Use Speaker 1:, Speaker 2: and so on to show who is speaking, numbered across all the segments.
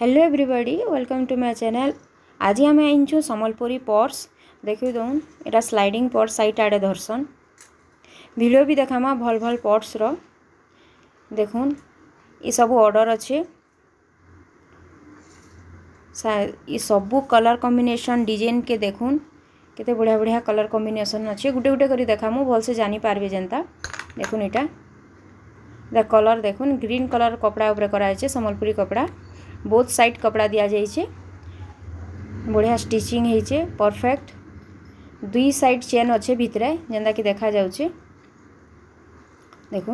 Speaker 1: hello everybody welcome to my channel आज आम आनी सम्बलपुरी पर्स देखी दौन यहाँ स्लाइडिंग पर्स सैट आड़े धरसन भिड भी देखामा भल भल पर्स र देखुन ये सब ऑर्डर अच्छे ये सब कलर कम्बिनेसन डिजाइन के देखुन केते बढ़िया बढ़िया कलर कम्बिनेसन अच्छे गुटे गुटे कर देखामु भल से जानी पारबे जेनता देखुन इटा कलर देखुन ग्रीन कलर कपड़ा उपरे करा सम्बलपुरी कपड़ा बोथ साइड कपड़ा दि जाए बढ़िया स्टिचिंग होचे परफेक्ट दुई साइड चेन अच्छे भितरे जेन्दा कि देखा जा देख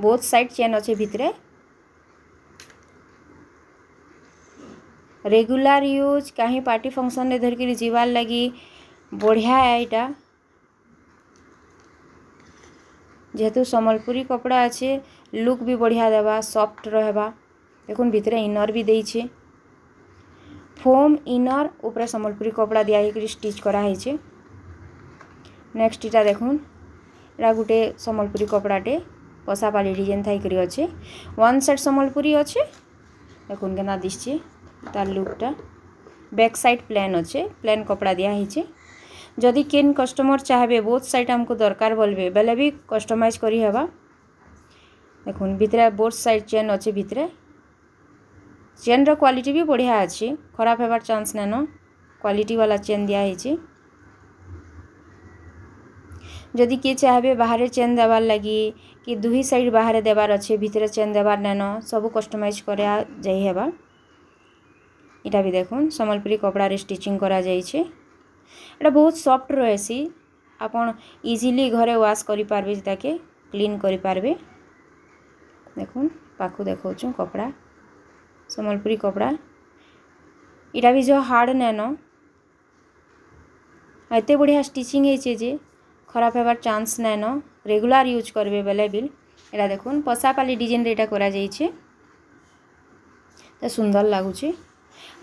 Speaker 1: बोथ साइड चेन अच्छे भितरे रेगुलर यूज कहीं पार्टी फंक्शन ने धरिकी जीवार लगी बढ़िया है यहाँ जेहेतु समलपुरी कपड़ा अच्छे लुक भी बढ़िया देवा सॉफ्ट रहा देखो भितर इनर भी देचे ফোম ইনর উপরে সম্বলপুরী কপড়া দিয়া হয়েকি স্টিচ করা হয়েছে নেক্সট এটা দেখুন এটা গোটে সম্বলপুরী কপড়াটে পশাপালি ডিজাইন থাইকি অছে ওয়ান সাইড সম্বলপুরী অছে দেখুন কেনা দিচ্ছে তার লুকটা ব্যাক সাইড প্লেন অছে প্লেন কপড়া দিয়া হয়েছে যদি কেন কষ্টমর চাহবে বোথ সাইড আমাকে দরকার বলবে বেলে বি কষ্টমাইজ করি হবা দেখুন ভিতরে বোথ সাইড চেন অছে ভিতরে ଚେନ୍ର କ୍ୱାଲିଟି ବି ବଢ଼ିଆ ଅଛି ଖରାପ ହେବାର ଚାନ୍ସ ନାଇଁନ ବାଲା ଚେନ୍ ଦିଆହେଇଛି ଯଦି କିଏ ଚାହିଁବେ ବାହାରେ ଚେନ୍ ଦେବାର୍ ଲାଗି କି ଦୁଇ ସାଇଡ଼୍ ବାହାରେ ଦେବାର୍ ଅଛି ଭିତରେ ଚେନ୍ ଦେବାର୍ ନାଇଁନ ସବୁ କଷ୍ଟମାଇଜ୍ କରାଯାଇ ହେବା ଇଟା ବି ଦେଖୁନ୍ ସମ୍ବଲପୁରୀ କପଡ଼ାରେ ଷ୍ଟିଚିଂ କରାଯାଇଛି ଏଇଟା ବହୁତ ସଫ୍ଟ ରହେସି ଆପଣ ଇଜିଲି ଘରେ ୱାଶ୍ କରିପାରବେ ତାକେ କ୍ଲିନ୍ କରିପାରବେ ଦେଖୁନ୍ ପାଖକୁ ଦେଖଉଛୁ କପଡ଼ା ସମ୍ବଲପୁରୀ କପଡ଼ା ଇଟା ବି ଯ ହାର୍ଡ଼ ନାଇଁନ ଏତେ ବଢ଼ିଆ ଷ୍ଟିଚିଂ ହେଇଛେ ଯେ ଖରାପ ହେବାର୍ ଚାନ୍ସ ନାଇଁନ ରେଗୁଲାର ୟୁଜ୍ କରିବେ ବେଲେ ବି ଏଇଟା ଦେଖୁନ୍ ପଶାପାଲି ଡିଜାଇନ୍ରେ ଏଇଟା କରାଯାଇଛି ତ ସୁନ୍ଦର ଲାଗୁଛି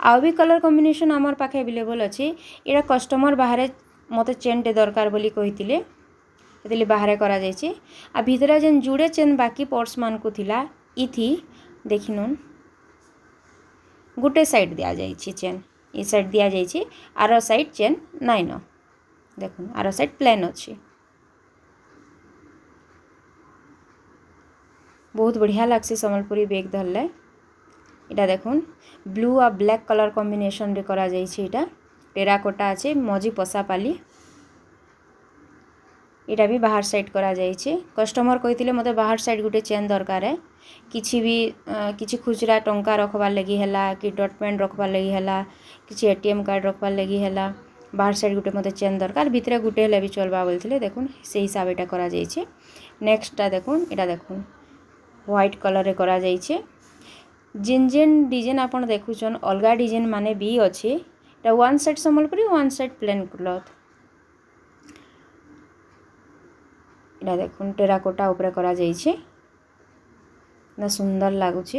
Speaker 1: ଆଉ ବି କଲର୍ କମ୍ବିନେସନ୍ ଆମର ପାଖେ ଆଭେଲେବଲ୍ ଅଛି ଏଇଟା କଷ୍ଟମର୍ ବାହାରେ ମୋତେ ଚେନ୍ଟେ ଦରକାର ବୋଲି କହିଥିଲେ ସେଥିଲାଗି ବାହାରେ କରାଯାଇଛି ଆଉ ଭିତରେ ଯେନ୍ ଯୁଡ଼େ ଚେନ୍ ବାକି ପର୍ସମାନଙ୍କୁ ଥିଲା ଇଥି ଦେଖିନୁନ୍ ଗୋଟେ ସାଇଡ଼୍ ଦିଆଯାଇଛି ଚେନ୍ ଏ ସାଇଡ଼୍ ଦିଆଯାଇଛି ଆର ସାଇଡ଼୍ ଚେନ୍ ନାଇଁନ ଦେଖୁନ୍ ଆର ସାଇଡ଼୍ ପ୍ଲେନ୍ ଅଛି ବହୁତ ବଢ଼ିଆ ଲାଗ୍ସି ସମ୍ବଲପୁରୀ ବେଗ୍ ଧରିଲେ এটা দেখুন ব্লু আর ব্ল্যাক কালার কম্বিনেশনরে করা যাইছে এটা টেরাকোটা আছে মজি পশাপালি ଏଇଟା ବି ବାହାର ସାଇଡ଼୍ କରାଯାଇଛି କଷ୍ଟମର୍ କହିଥିଲେ ମୋତେ ବାହାର ସାଇଡ଼୍ ଗୋଟେ ଚେନ୍ ଦରକାର କିଛି ବି କିଛି ଖୁଚୁରା ଟଙ୍କା ରଖ୍ବାର୍ ଲାଗି ହେଲା କି ଡଟ୍ ପେନ୍ ରଖ୍ବାର୍ ଲାଗି ହେଲା କିଛି ଏ ଟି ଏମ୍ କାର୍ଡ଼ ରଖ୍ବାର୍ ଲାଗି ହେଲା ବାହାର ସାଇଡ଼୍ ଗୋଟେ ମୋତେ ଚେନ୍ ଦରକାର ଭିତରେ ଗୋଟେ ହେଲେ ବି ଚଲ୍ବା ବୋଲିଥିଲେ ଦେଖୁନ୍ ସେଇ ହିସାବ ଏଇଟା କରାଯାଇଛି ନେକ୍ସଟଟା ଦେଖୁନ୍ ଏଇଟା ଦେଖୁନ୍ ହ୍ୱାଇଟ୍ କଲର୍ରେ କରାଯାଇଛି ଯେନ୍ ଯେନ୍ ଡିଜାଇନ୍ ଆପଣ ଦେଖୁଛନ୍ ଅଲଗା ଡିଜାଇନ୍ ମାନେ ବି ଅଛି ଏଇଟା one side Sambalpuri one side plain cloth এটা দেখুন টেরাকোটা উপরে করা যাইছে না সুন্দর লাগুছে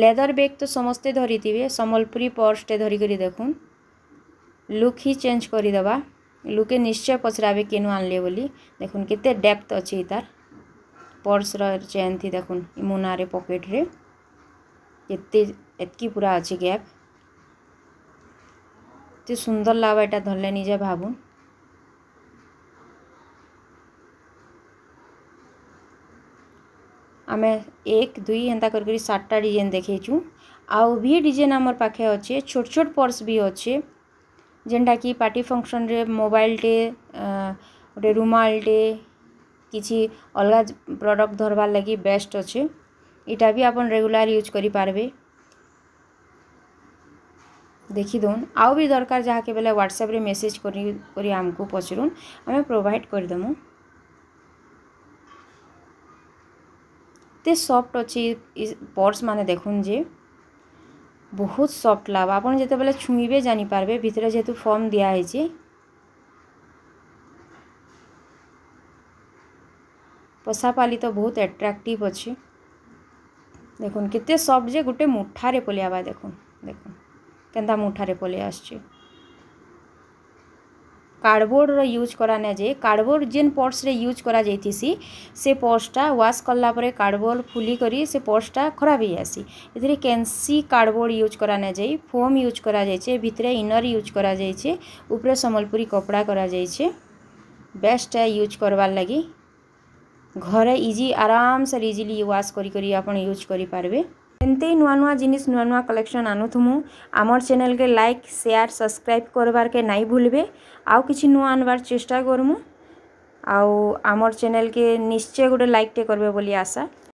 Speaker 1: লেদর ব্যাগ তো সমস্তে ধরিথিবে সম্বলপুরী পর্সটে ধরি করে দেখুন লুক হি চেঞ্জ করে দেবা লুকে নিশ্চয় পচরাবে কেন আনলে বলি দেখুন কেতে ডেপথ অছে তার পর্সর চেন থি দেখুন মুনারে পকেটরে এতে এতকি পুরা আছে গ্যাপ এত সুন্দর লাগবে এটা ধরলে নিজে ভাবুন ଆମେ ଏକ ଦୁଇ ଏନ୍ତା କରିକିରି ସାତଟା ଡିଜାଇନ୍ ଦେଖେଇଛୁଁ ଆଉ ବି ଡିଜାଇନ୍ ଆମର୍ ପାଖେ ଅଛେ ଛୋଟ୍ ଛୋଟ୍ ପର୍ସ ବି ଅଛେ ଯେନ୍ଟାକି ପାର୍ଟି ଫଙ୍କସନ୍ରେ ମୋବାଇଲ୍ଟେ ଗୋଟେ ରୁମାଲ୍ଟେ କିଛି ଅଲଗା ପ୍ରଡ଼କ୍ଟ ଧରବାର୍ ଲାଗି ବେଷ୍ଟ୍ ଅଛେ ଇଟା ବି ଆପଣ ରେଗୁଲାର୍ ୟୁଜ୍ କରିପାରବେ ଦେଖିଦଉନ୍ ଆଉ ବି ଦରକାର ଯାହାକେ ବେଲେ ହ୍ୱାଟ୍ସଆପ୍ରେ ମେସେଜ୍ କରି କରି ଆମକୁ ପଚାରୁନ୍ ଆମେ ପ୍ରୋଭାଇଡ଼୍ କରିଦେମୁ ଏତେ ସଫ୍ଟ ଅଛି ପର୍ସ ମାନେ ଦେଖୁନ୍ ଯେ ବହୁତ ସଫ୍ଟ ଲାଗ୍ବା ଆପଣ ଯେତେବେଳେ ଛୁଇଁବେ ଜାଣିପାରିବେ ଭିତରେ ଯେହେତୁ ଫର୍ମ ଦିଆହେଇଛି ପଶାପାଲି ତ ବହୁତ ଆଟ୍ରାକ୍ଟିଭ୍ ଅଛି ଦେଖୁନ୍ କେତେ ସଫ୍ଟ ଯେ ଗୋଟେ ମୁଠାରେ ପଲେଇ ଆଇବା ଦେଖୁନ୍ ଦେଖୁନ୍ କେନ୍ତା ମୁଠାରେ ପଲେଇ ଆସୁଛି କାର୍ଡ଼ବୋର୍ଡ଼ର ୟୁଜ୍ କରାନାଯାଏ କାର୍ଡ଼ବୋର୍ଡ଼ ଯେନ୍ ପର୍ସରେ ୟୁଜ୍ କରାଯାଇଥିସି ସେ ପର୍ସଟା ୱାଶ୍ କଲା ପରେ କାର୍ଡ଼ବୋର୍ଡ଼ ଫୁଲିକରି ସେ ପର୍ସଟା ଖରାପ ହେଇଯାଏସି ଏଥିରେ କେନ୍ସି କାର୍ଡ଼ବୋର୍ଡ଼ ୟୁଜ୍ କରାନାଯାଇ ଫୋମ୍ ୟୁଜ୍ କରାଯାଇଛେ ଭିତରେ ଇନର୍ ୟୁଜ୍ କରାଯାଇଛେ ଉପରେ ସମ୍ବଲପୁରୀ କପଡ଼ା କରାଯାଇଛେ ବେଷ୍ଟ ୟୁଜ୍ କରବାର୍ ଲାଗି ଘରେ ଇଜି ଆରାମସେ ଇଜିଲି ୱାଶ୍ କରି କରି ଆପଣ ୟୁଜ୍ କରିପାରିବେ ଏମିତି ନୂଆ ନୂଆ ଜିନିଷ୍ ନୂଆ ନୂଆ କଲେକ୍ସନ୍ ଆନୁଥୁମୁ ଆମର୍ ଚ୍ୟାନେଲ୍କେ ଲାଇକ୍ ସେୟାର୍ ସବସ୍କ୍ରାଇବ୍ କର୍ବାର୍କେ ନାଇଁ ଭୁଲ୍ବେ ଆଉ କିଛି ନୂଆ ଆନ୍ବାର୍ ଚେଷ୍ଟା କର୍ମୁ ଆଉ ଆମର୍ ଚ୍ୟାନେଲ୍କେ ନିଶ୍ଚୟ ଗୋଟେ ଲାଇକ୍ଟେ କର୍ବେ ବୋଲି ଆଶା